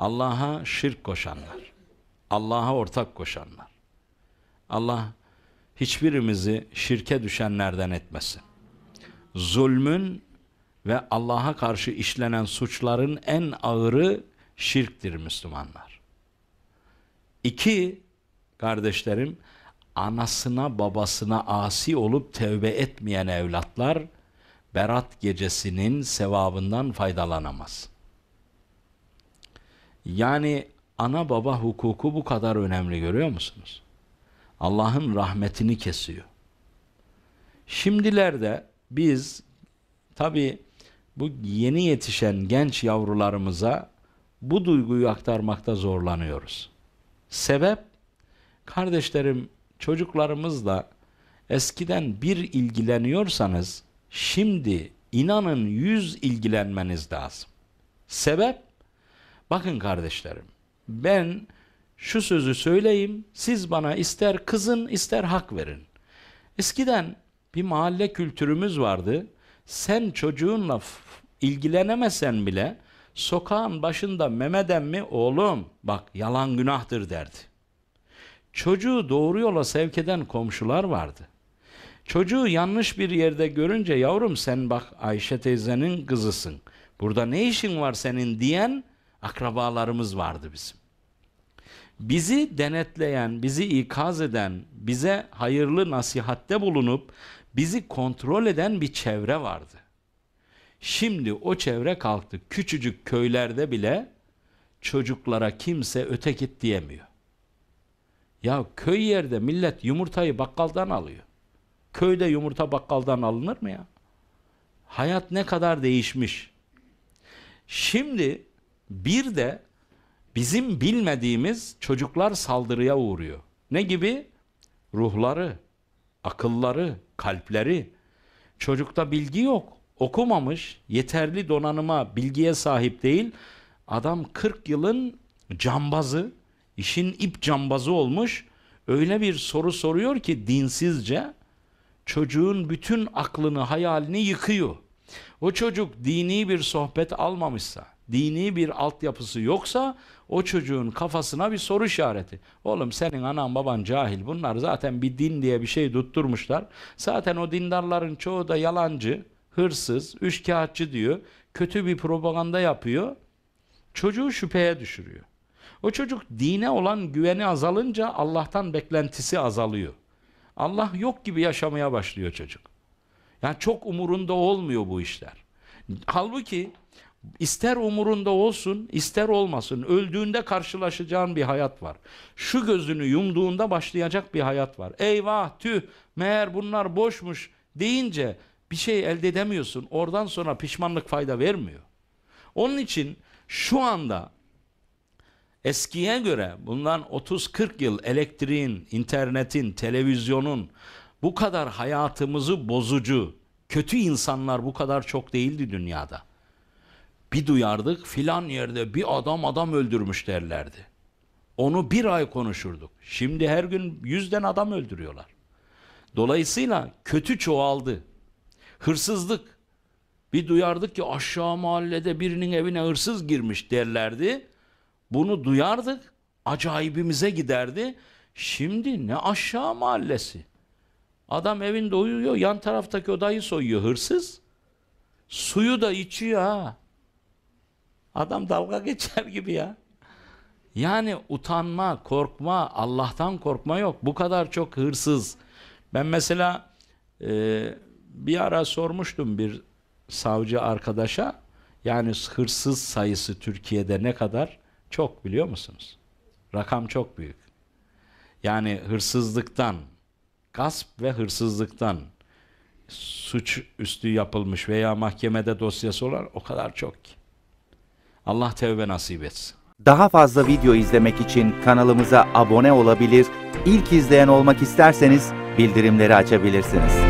Allah'a şirk koşanlar. Allah'a ortak koşanlar. Allah hiçbirimizi şirke düşenlerden etmesin. Zulmün ve Allah'a karşı işlenen suçların en ağırı şirktir Müslümanlar. İki, kardeşlerim, anasına babasına asi olup tevbe etmeyen evlatlar, Berat gecesinin sevabından faydalanamaz. Yani ana baba hukuku bu kadar önemli görüyor musunuz? Allah'ın rahmetini kesiyor. Şimdilerde biz tabi bu yeni yetişen genç yavrularımıza bu duyguyu aktarmakta zorlanıyoruz. Sebep kardeşlerim çocuklarımızla eskiden bir ilgileniyorsanız şimdi inanın yüz ilgilenmeniz lazım. Sebep Bakın kardeşlerim ben şu sözü söyleyeyim siz bana ister kızın ister hak verin. Eskiden bir mahalle kültürümüz vardı. Sen çocuğunla ilgilenemesen bile sokağın başında memeden mi oğlum bak yalan günahtır derdi. Çocuğu doğru yola sevk eden komşular vardı. Çocuğu yanlış bir yerde görünce yavrum sen bak Ayşe teyzenin kızısın. Burada ne işin var senin diyen akrabalarımız vardı bizim. Bizi denetleyen, bizi ikaz eden, bize hayırlı nasihatte bulunup bizi kontrol eden bir çevre vardı. Şimdi o çevre kalktı. Küçücük köylerde bile çocuklara kimse öte git diyemiyor. Ya köy yerde millet yumurtayı bakkaldan alıyor. Köyde yumurta bakkaldan alınır mı ya? Hayat ne kadar değişmiş. Şimdi bir de bizim bilmediğimiz çocuklar saldırıya uğruyor. Ne gibi? Ruhları, akılları, kalpleri. Çocukta bilgi yok. Okumamış, yeterli donanıma, bilgiye sahip değil. Adam 40 yılın cambazı, işin ip cambazı olmuş. Öyle bir soru soruyor ki dinsizce çocuğun bütün aklını, hayalini yıkıyor. O çocuk dini bir sohbet almamışsa, dini bir altyapısı yoksa o çocuğun kafasına bir soru işareti. Oğlum senin anan baban cahil. Bunlar zaten bir din diye bir şey tutturmuşlar. Zaten o dindarların çoğu da yalancı, hırsız, üçkağıtçı diyor. Kötü bir propaganda yapıyor. Çocuğu şüpheye düşürüyor. O çocuk dine olan güveni azalınca Allah'tan beklentisi azalıyor. Allah yok gibi yaşamaya başlıyor çocuk. Yani çok umurunda olmuyor bu işler. Halbuki ister umurunda olsun ister olmasın öldüğünde karşılaşacağın bir hayat var. Şu gözünü yumduğunda başlayacak bir hayat var. Eyvah tüh meğer bunlar boşmuş deyince bir şey elde edemiyorsun. Oradan sonra pişmanlık fayda vermiyor. Onun için şu anda eskiye göre bundan 30-40 yıl elektriğin, internetin, televizyonun bu kadar hayatımızı bozucu, kötü insanlar bu kadar çok değildi dünyada. Bir duyardık filan yerde bir adam adam öldürmüş derlerdi. Onu bir ay konuşurduk. Şimdi her gün yüzden adam öldürüyorlar. Dolayısıyla kötü çoğaldı. Hırsızlık. Bir duyardık ki aşağı mahallede birinin evine hırsız girmiş derlerdi. Bunu duyardık. Acayibimize giderdi. Şimdi ne aşağı mahallesi Adam evinde uyuyor, yan taraftaki odayı soyuyor hırsız. Suyu da içiyor ha. Adam dalga geçer gibi ya. Yani utanma, korkma, Allah'tan korkma yok. Bu kadar çok hırsız. Ben mesela e, bir ara sormuştum bir savcı arkadaşa. Yani hırsız sayısı Türkiye'de ne kadar? Çok biliyor musunuz? Rakam çok büyük. Yani hırsızlıktan, gasp ve hırsızlıktan suç üstü yapılmış veya mahkemede dosyası olan o kadar çok ki. Allah tevbe nasip etsin. Daha fazla video izlemek için kanalımıza abone olabilir, ilk izleyen olmak isterseniz bildirimleri açabilirsiniz.